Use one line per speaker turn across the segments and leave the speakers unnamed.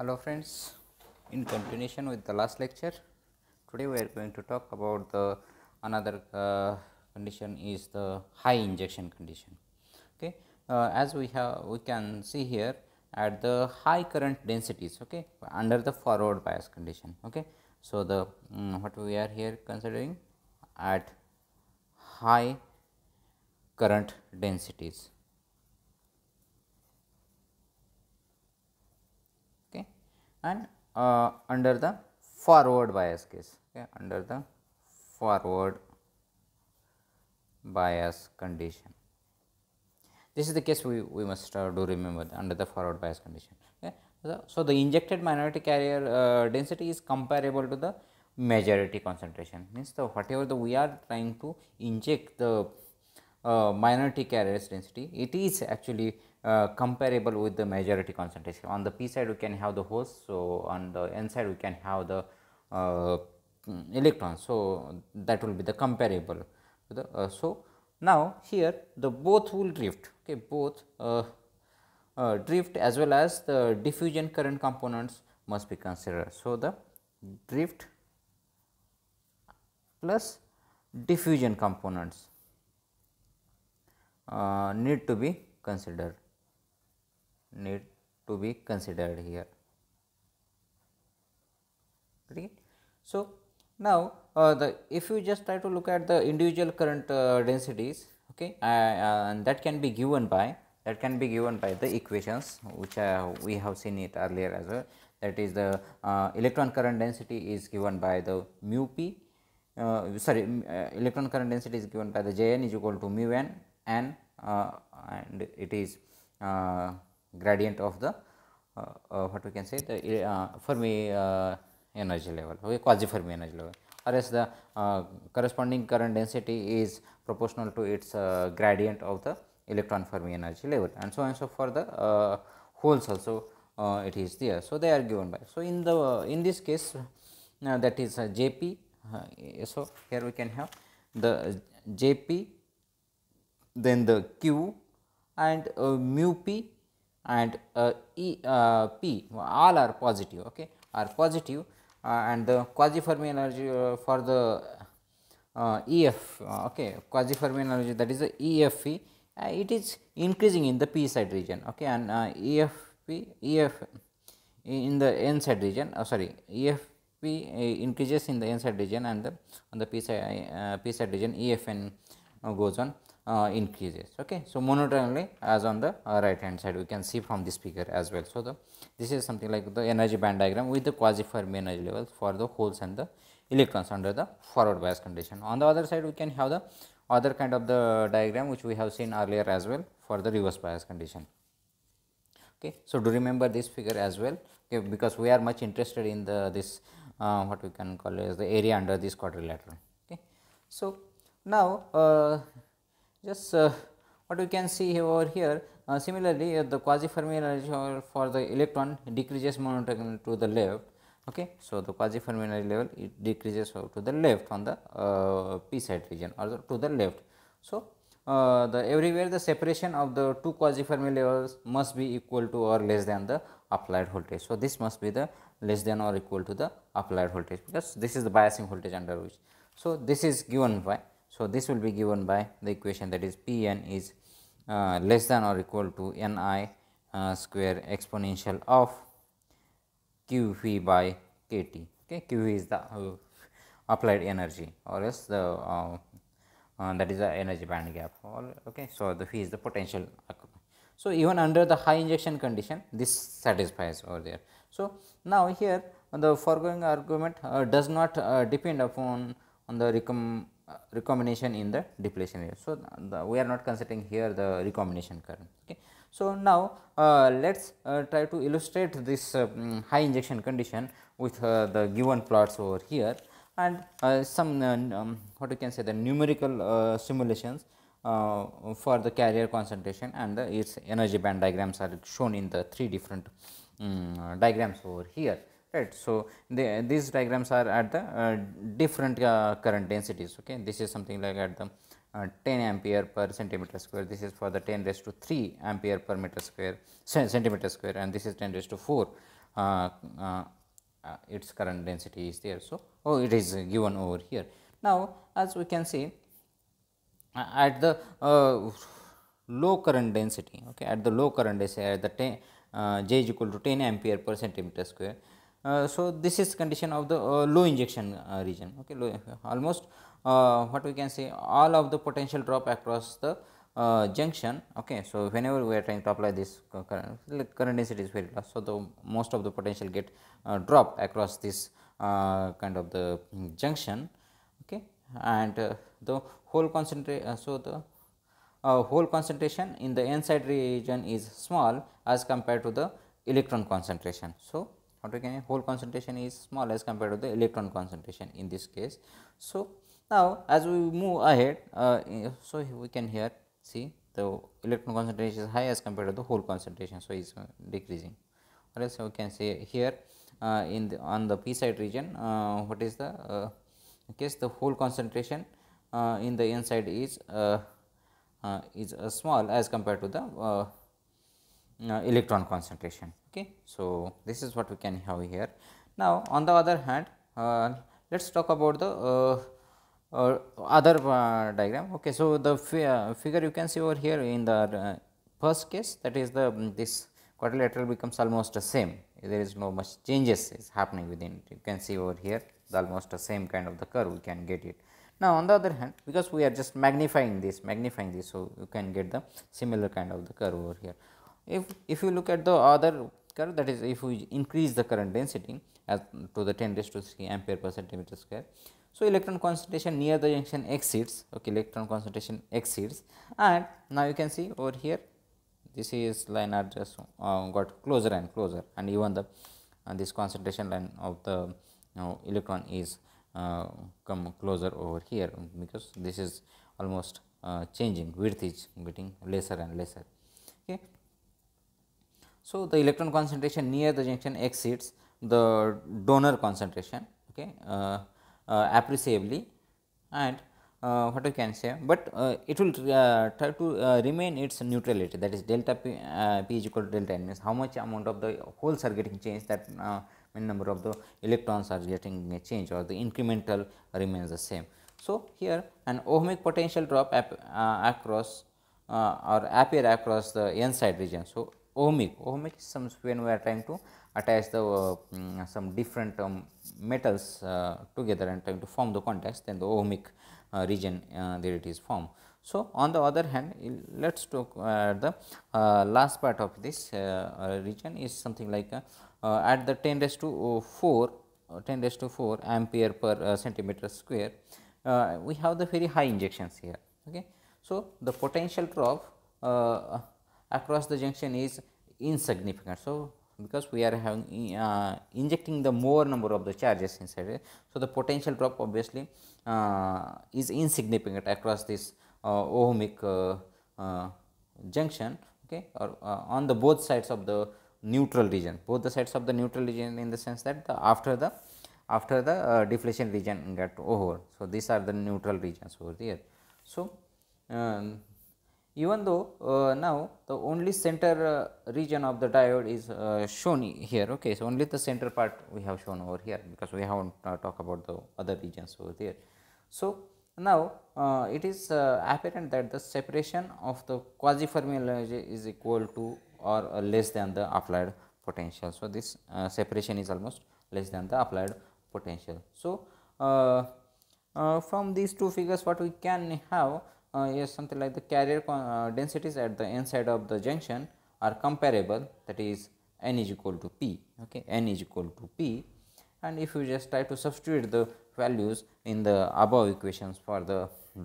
hello friends in continuation with the last lecture today we are going to talk about the another uh, condition is the high injection condition okay uh, as we have we can see here at the high current densities okay under the forward bias condition okay so the um, what we are here considering at high current densities and uh, under the forward bias case okay, under the forward bias condition. This is the case we, we must uh, do remember under the forward bias condition. Okay. So, so, the injected minority carrier uh, density is comparable to the majority concentration means the whatever the we are trying to inject the uh, minority carrier density it is actually uh, comparable with the majority concentration. On the p side we can have the holes, so on the n side we can have the uh, electrons, so that will be the comparable. The, uh, so now here the both will drift, okay, both uh, uh, drift as well as the diffusion current components must be considered. So the drift plus diffusion components need to be considered need to be considered here. So, now uh, the if you just try to look at the individual current uh, densities okay uh, uh and that can be given by that can be given by the equations which uh, we have seen it earlier as well that is the uh, electron current density is given by the mu p sorry electron current density is given by the j n is equal to mu n and, and it is gradient of the uh, uh, what we can say the uh, Fermi energy level, okay, quasi Fermi energy level or as the corresponding current density is proportional to its gradient of the electron Fermi energy level and so on and so for the holes also uh, it is there. So, they are given by. So, in the uh, in this case uh, that is J p. so, here we can have the J p then the q and mu p and uh, e, uh, P all are positive okay are positive uh, and the quasi Fermi energy for the EF okay quasi Fermi energy that is the EFE it is increasing in the P side region okay and EFP EF in the n side region oh sorry EFP increases in the n side region and the on the P side, P side region EFN goes on uh, increases okay so monotonally as on the uh, right hand side we can see from this figure as well so the this is something like the energy band diagram with the quasi fermi energy levels for the holes and the electrons under the forward bias condition on the other side we can have the other kind of the diagram which we have seen earlier as well for the reverse bias condition okay so do remember this figure as well okay, because we are much interested in the this uh, what we can call as the area under this quadrilateral okay so now uh, just uh, what we can see over here uh, similarly uh, the quasi Fermi energy for the electron decreases monotonically to the left okay so the quasi Fermi energy level it decreases to the left on the uh, p side region or the, to the left so uh, the everywhere the separation of the two quasi Fermi levels must be equal to or less than the applied voltage so this must be the less than or equal to the applied voltage because this is the biasing voltage under which so this is given by so, this will be given by the equation that is P n is uh, less than or equal to n i uh, square exponential of q v by k t. Okay, q v is the uh, applied energy or else the uh, uh, that is the energy band gap okay. So, the V is the potential. So, even under the high injection condition this satisfies over there. So, now here the foregoing argument uh, does not depend upon on the recommendation uh, recombination in the depletion layer. So, the, we are not considering here the recombination current. Okay. So, now uh, let us uh, try to illustrate this uh, mm, high injection condition with uh, the given plots over here and uh, some um, what you can say the numerical simulations for the carrier concentration and the, its energy band diagrams are shown in the three different um, diagrams over here right. So, these diagrams are at the uh, different uh, current densities ok. This is something like at the uh, 10 ampere per centimeter square, this is for the 10 raised to 3 ampere per meter square centimeter square and this is 10 raised to 4 uh, uh, uh, its current density is there. So, oh it is given over here. Now, as we can see at the low current density ok at the low current density at the 10 j is equal to 10 ampere per centimeter square uh, so this is condition of the uh, low injection uh, region okay low, almost what we can say all of the potential drop across the uh, junction okay so whenever we are trying to apply this current, current density is very large so the most of the potential get uh, dropped across this uh, kind of the junction okay and the whole concentration so the whole concentration in the n side region is small as compared to the electron concentration so Whole hole concentration is small as compared to the electron concentration in this case. So, now as we move ahead uh, so we can here see the electron concentration is high as compared to the hole concentration so it's uh, decreasing or else we can say here uh, in the on the p side region uh, what is the uh, case the hole concentration uh, in the inside is uh, is small as compared to the electron concentration okay. So, this is what we can have here. Now, on the other hand uh, let us talk about the uh, uh, other uh, diagram. Okay, so, the fi uh, figure you can see over here in the uh, first case that is the um, this quadrilateral becomes almost the same there is no much changes is happening within it. you can see over the almost the same kind of the curve we can get it. Now, on the other hand because we are just magnifying this magnifying this so you can get the similar kind of the curve over here. If, if you look at the other curve that is if we increase the current density as to the 10 raised to 3 ampere per centimeter square. So, electron concentration near the junction exceeds okay electron concentration exceeds and now you can see over here this is line are just uh, got closer and closer and even the uh, this concentration line of the you know, electron is uh, come closer over here because this is almost uh, changing width is getting lesser and lesser okay so, the electron concentration near the junction exceeds the donor concentration okay, uh, uh, appreciably and uh, what you can say, but uh, it will uh, try to uh, remain its neutrality that is delta p, p is equal to delta n means how much amount of the holes are getting changed that mean number of the electrons are getting changed or the incremental remains the same. So, here an ohmic potential drop across or appear across the n side region. So, ohmic ohmic is some when we are trying to attach the uh, some different um, metals uh, together and trying to form the contacts then the ohmic uh, region uh, there it is formed. So, on the other hand let us talk uh, the uh, last part of this region is something like at the 10 raised to 4 10 raised to 4 ampere per centimeter square we have the very high injections here. Okay. So, the potential drop across the junction is insignificant. So, because we are having uh, injecting the more number of the charges inside it. So, the potential drop obviously uh, is insignificant across this uh, ohmic uh, uh, junction okay or uh, on the both sides of the neutral region both the sides of the neutral region in the sense that the after the after the deflation region get over. So, these are the neutral regions over there. So, um, even though uh, now the only center uh, region of the diode is uh, shown here okay so only the center part we have shown over here because we haven't uh, talked about the other regions over there so now uh, it is uh, apparent that the separation of the quasi fermi energy is equal to or less than the applied potential so this separation is almost less than the applied potential so from these two figures what we can have uh, something like the carrier uh, densities at the inside of the junction are comparable that is n is equal to p okay n is equal to p and if you just try to substitute the values in the above equations for the hmm,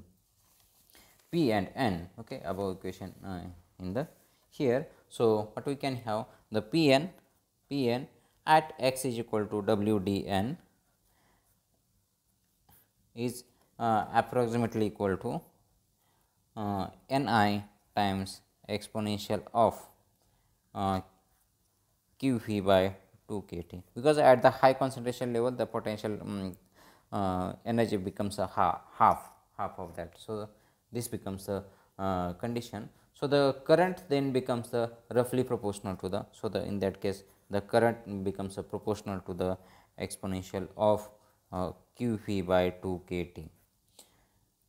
p and n okay above equation uh, in the here so what we can have the pn pn at x is equal to wdn is uh, approximately equal to uh, ni times exponential of uh, qv by 2 kt because at the high concentration level the potential um, uh, energy becomes a half, half half of that so this becomes the uh, condition so the current then becomes the roughly proportional to the so the in that case the current becomes a proportional to the exponential of uh, qv by 2 kt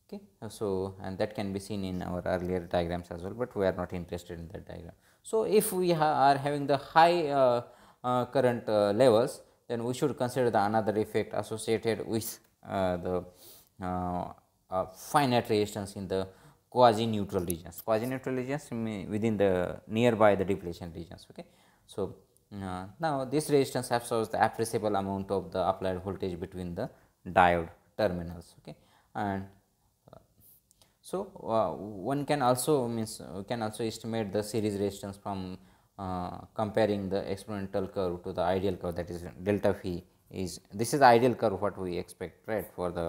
okay uh, so and that can be seen in our earlier diagrams as well but we are not interested in that diagram so if we ha are having the high uh, uh, current uh, levels then we should consider the another effect associated with uh, the uh, finite resistance in the quasi neutral regions quasi neutral regions within the nearby the depletion regions okay so now this resistance absorbs the appreciable amount of the applied voltage between the diode terminals okay and so, uh, one can also means uh, can also estimate the series resistance from uh, comparing the experimental curve to the ideal curve that is delta phi is this is the ideal curve what we expect right for the